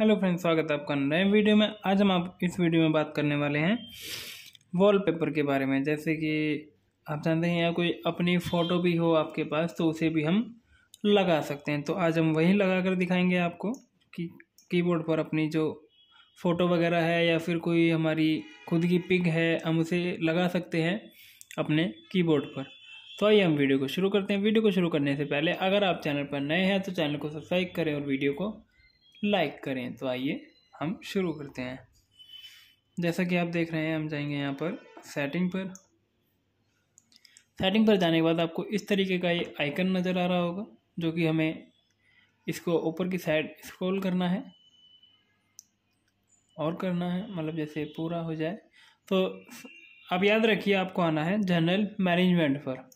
hello friends स्वागत है आपका नए वीडियो में आज हम आप इस वीडियो में बात करने वाले हैं वॉलपेपर के बारे में जैसे कि आप जानते हैं या कोई अपनी फ़ोटो भी हो आपके पास तो उसे भी हम लगा सकते हैं तो आज हम वही लगा कर दिखाएंगे आपको कि कीबोर्ड पर अपनी जो फ़ोटो वगैरह है या फिर कोई हमारी खुद की पिक है हम उसे लगा सकते हैं अपने कीबोर्ड पर तो आइए हम वीडियो को शुरू करते हैं वीडियो को शुरू करने से पहले अगर आप चैनल पर नए हैं तो चैनल को सब्सक्राइब करें और वीडियो को लाइक करें तो आइए हम शुरू करते हैं जैसा कि आप देख रहे हैं हम जाएंगे यहाँ पर सेटिंग पर सेटिंग पर जाने के बाद आपको इस तरीके का ये आइकन नज़र आ रहा होगा जो कि हमें इसको ऊपर की साइड स्क्रॉल करना है और करना है मतलब जैसे पूरा हो जाए तो अब याद रखिए आपको आना है जनरल मैनेजमेंट पर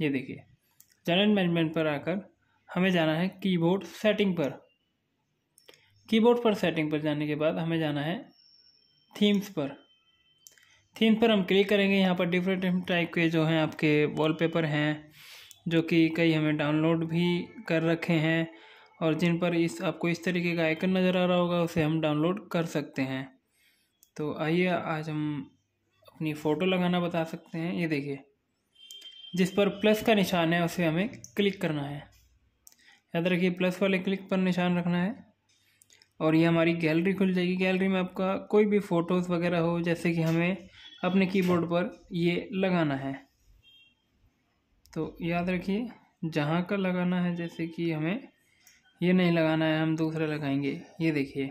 ये देखिए जनरल मैनेजमेंट पर आकर हमें जाना है कीबोर्ड सेटिंग पर कीबोर्ड पर सेटिंग पर जाने के बाद हमें जाना है थीम्स पर थीम्स पर हम क्लिक करेंगे यहाँ पर डिफरेंट डिफरेंट टाइप के जो हैं आपके वॉलपेपर हैं जो कि कई हमें डाउनलोड भी कर रखे हैं और जिन पर इस आपको इस तरीके का आइकन नज़र आ रहा होगा उसे हम डाउनलोड कर सकते हैं तो आइए आज हम अपनी फ़ोटो लगाना बता सकते हैं ये देखिए जिस पर प्लस का निशान है उसे हमें क्लिक करना है याद रखिए प्लस वाले क्लिक पर निशान रखना है और ये हमारी गैलरी खुल जाएगी गैलरी में आपका कोई भी फ़ोटोज़ वगैरह हो जैसे कि हमें अपने कीबोर्ड पर ये लगाना है तो याद रखिए जहाँ का लगाना है जैसे कि हमें ये नहीं लगाना है हम दूसरा लगाएंगे ये देखिए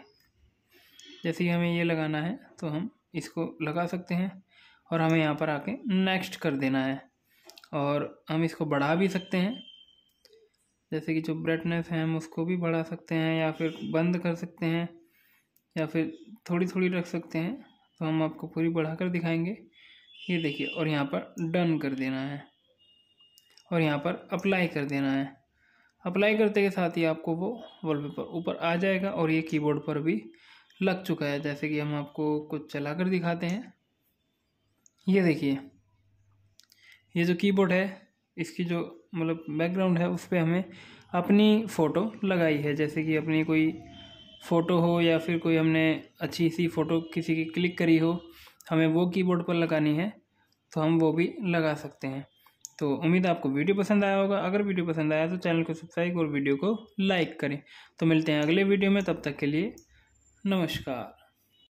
जैसे कि हमें ये लगाना है तो हम इसको लगा सकते हैं और हमें यहाँ पर आके नेक्स्ट कर देना है और हम इसको बढ़ा भी सकते हैं जैसे कि जो ब्राइटनेस है हम उसको भी बढ़ा सकते हैं या फिर बंद कर सकते हैं या फिर थोड़ी थोड़ी रख सकते हैं तो हम आपको पूरी बढ़ा कर दिखाएंगे ये देखिए और यहाँ पर डन कर देना है और यहाँ पर अप्लाई कर देना है अप्लाई करते के साथ ही आपको वो वॉलपेपर ऊपर आ जाएगा और ये कीबोर्ड पर भी लग चुका है जैसे कि हम आपको कुछ चला कर दिखाते हैं ये देखिए ये जो कीबोर्ड है इसकी जो मतलब बैकग्राउंड है उस पर हमें अपनी फ़ोटो लगाई है जैसे कि अपनी कोई फ़ोटो हो या फिर कोई हमने अच्छी सी फ़ोटो किसी की क्लिक करी हो हमें वो कीबोर्ड पर लगानी है तो हम वो भी लगा सकते हैं तो उम्मीद आपको वीडियो पसंद आया होगा अगर वीडियो पसंद आया तो चैनल को सब्सक्राइब और वीडियो को लाइक करें तो मिलते हैं अगले वीडियो में तब तक के लिए नमस्कार